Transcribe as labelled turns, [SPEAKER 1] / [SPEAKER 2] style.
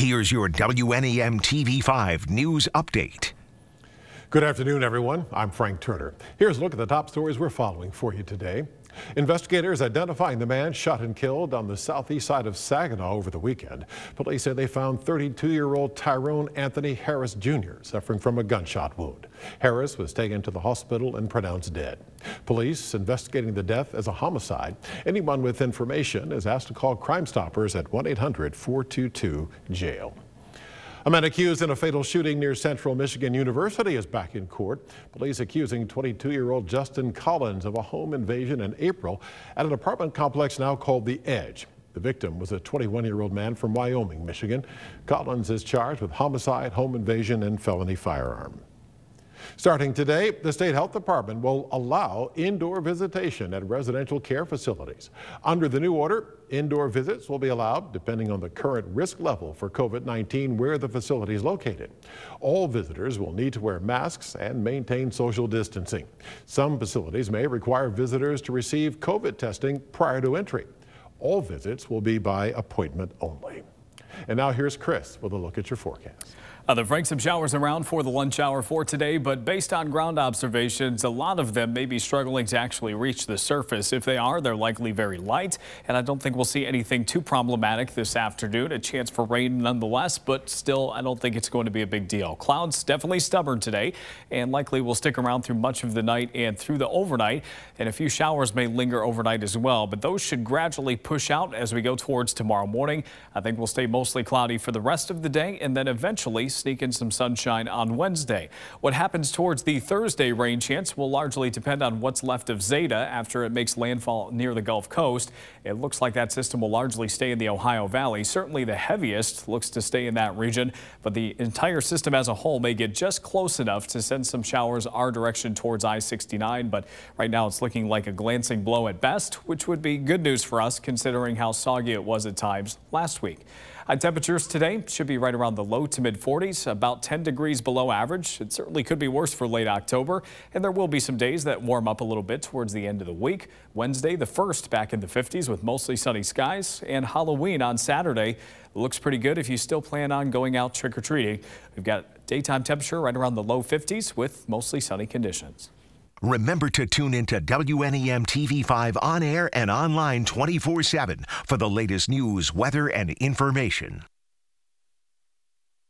[SPEAKER 1] Here's your WNEM TV5 news update. Good afternoon, everyone. I'm Frank Turner. Here's a look at the top stories we're following for you today. Investigators identifying the man shot and killed on the southeast side of Saginaw over the weekend. Police say they found 32-year-old Tyrone Anthony Harris Jr. suffering from a gunshot wound. Harris was taken to the hospital and pronounced dead. Police investigating the death as a homicide. Anyone with information is asked to call Crime Stoppers at 1-800-422-JAIL. A man accused in a fatal shooting near Central Michigan University is back in court. Police accusing 22-year-old Justin Collins of a home invasion in April at an apartment complex now called The Edge. The victim was a 21-year-old man from Wyoming, Michigan. Collins is charged with homicide, home invasion, and felony firearm. Starting today, the State Health Department will allow indoor visitation at residential care facilities. Under the new order, indoor visits will be allowed depending on the current risk level for COVID-19 where the facility is located. All visitors will need to wear masks and maintain social distancing. Some facilities may require visitors to receive COVID testing prior to entry. All visits will be by appointment only. And now here's
[SPEAKER 2] Chris with a look at your forecast. Uh, there are some showers around for the lunch hour for today, but based on ground observations, a lot of them may be struggling to actually reach the surface. If they are, they're likely very light, and I don't think we'll see anything too problematic this afternoon. A chance for rain nonetheless, but still, I don't think it's going to be a big deal. Clouds definitely stubborn today, and likely will stick around through much of the night and through the overnight, and a few showers may linger overnight as well, but those should gradually push out as we go towards tomorrow morning. I think we'll stay mostly cloudy for the rest of the day, and then eventually sneak in some sunshine on Wednesday. What happens towards the Thursday rain chance will largely depend on what's left of Zeta after it makes landfall near the Gulf Coast. It looks like that system will largely stay in the Ohio Valley. Certainly the heaviest looks to stay in that region, but the entire system as a whole may get just close enough to send some showers our direction towards I-69, but right now it's looking like a glancing blow at best, which would be good news for us considering how soggy it was at times last week. Uh, temperatures today should be right around the low to mid 40s, about 10 degrees below average. It certainly could be worse for late October, and there will be some days that warm up a little bit towards the end of the week. Wednesday, the first back in the 50s with mostly sunny skies, and Halloween on Saturday looks pretty good if you still plan on going out trick or treating. We've got daytime temperature right around the low 50s with mostly sunny conditions. Remember to tune into WNEM TV5 on air and online 24 7 for the latest news, weather, and information.